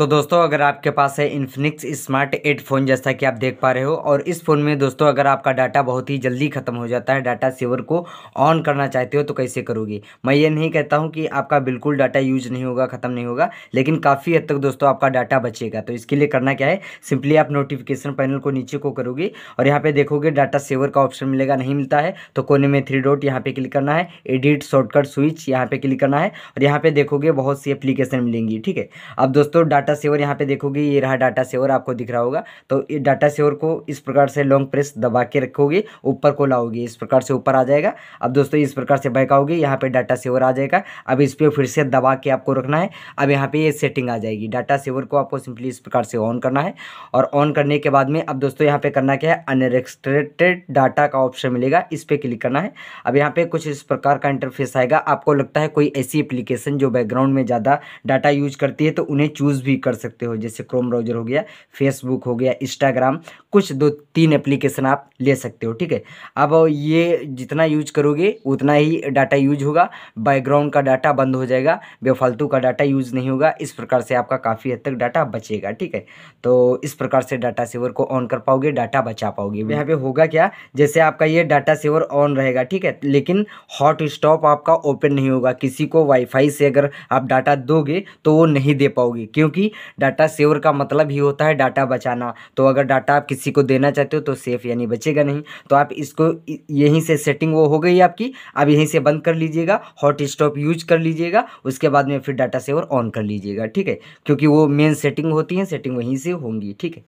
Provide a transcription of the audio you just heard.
तो दोस्तों अगर आपके पास है इन्फिनिक्स स्मार्ट एट फ़ोन जैसा कि आप देख पा रहे हो और इस फ़ोन में दोस्तों अगर आपका डाटा बहुत ही जल्दी ख़त्म हो जाता है डाटा सेवर को ऑन करना चाहते हो तो कैसे करोगे मैं ये नहीं कहता हूँ कि आपका बिल्कुल डाटा यूज नहीं होगा ख़त्म नहीं होगा लेकिन काफ़ी हद तक दोस्तों आपका डाटा बचेगा तो इसके लिए करना क्या है सिंपली आप नोटिफिकेशन पैनल को नीचे को करोगे और यहाँ पर देखोगे डाटा सेवर का ऑप्शन मिलेगा नहीं मिलता है तो कोने में थ्री डॉट यहाँ पर क्लिक करना है एडिट शॉर्टकट स्विच यहाँ पर क्लिक करना है और यहाँ पर देखोगे बहुत सी एप्लीकेशन मिलेंगी ठीक है अब दोस्तों डाटा डाटा सेवर यहाँ पे देखोगे ये रहा डाटा सेवर आपको दिख रहा होगा तो ये डाटा सेवर को इस प्रकार से लॉन्ग प्रेस दबा के रखोगे ऊपर को लाओगे इस प्रकार से ऊपर आ जाएगा अब दोस्तों इस प्रकार से आओगे यहाँ पे डाटा सेवर आ जाएगा अब इस पर फिर से दबा के आपको रखना है अब यहाँ पे ये सेटिंग आ जाएगी डाटा सेवर को आपको सिंपली इस प्रकार से ऑन करना है और ऑन करने के बाद में अब दोस्तों यहाँ पे करना क्या है अनरेक्स्ट्रेटेड डाटा का ऑप्शन मिलेगा इस पर क्लिक करना है अब यहाँ पे कुछ इस प्रकार का इंटरफेस आएगा आपको लगता है कोई ऐसी एप्लीकेशन जो बैकग्राउंड में ज़्यादा डाटा यूज करती है तो उन्हें चूज़ भी भी कर सकते हो जैसे क्रोम ब्राउजर हो गया फेसबुक हो गया इंस्टाग्राम कुछ दो तीन एप्लीकेशन आप ले सकते हो ठीक है अब ये जितना यूज करोगे उतना ही डाटा यूज होगा बैकग्राउंड का डाटा बंद हो जाएगा बेफालतू का डाटा यूज नहीं होगा इस प्रकार से आपका काफ़ी हद तक डाटा बचेगा ठीक है तो इस प्रकार से डाटा सेवर को ऑन कर पाओगे डाटा बचा पाओगे यहाँ पे होगा क्या जैसे आपका ये डाटा सेवर ऑन रहेगा ठीक है लेकिन हॉट स्टॉप आपका ओपन नहीं होगा किसी को वाईफाई से अगर आप डाटा दोगे तो वो नहीं दे पाओगे क्योंकि क्योंकि डाटा सेवर का मतलब ही होता है डाटा बचाना तो अगर डाटा आप किसी को देना चाहते हो तो सेफ यानी बचेगा नहीं तो आप इसको यहीं से सेटिंग वो हो गई आपकी आप यहीं से बंद कर लीजिएगा हॉट स्टॉप यूज कर लीजिएगा उसके बाद में फिर डाटा सेवर ऑन कर लीजिएगा ठीक है क्योंकि वो मेन सेटिंग होती है सेटिंग वहीं से होंगी ठीक है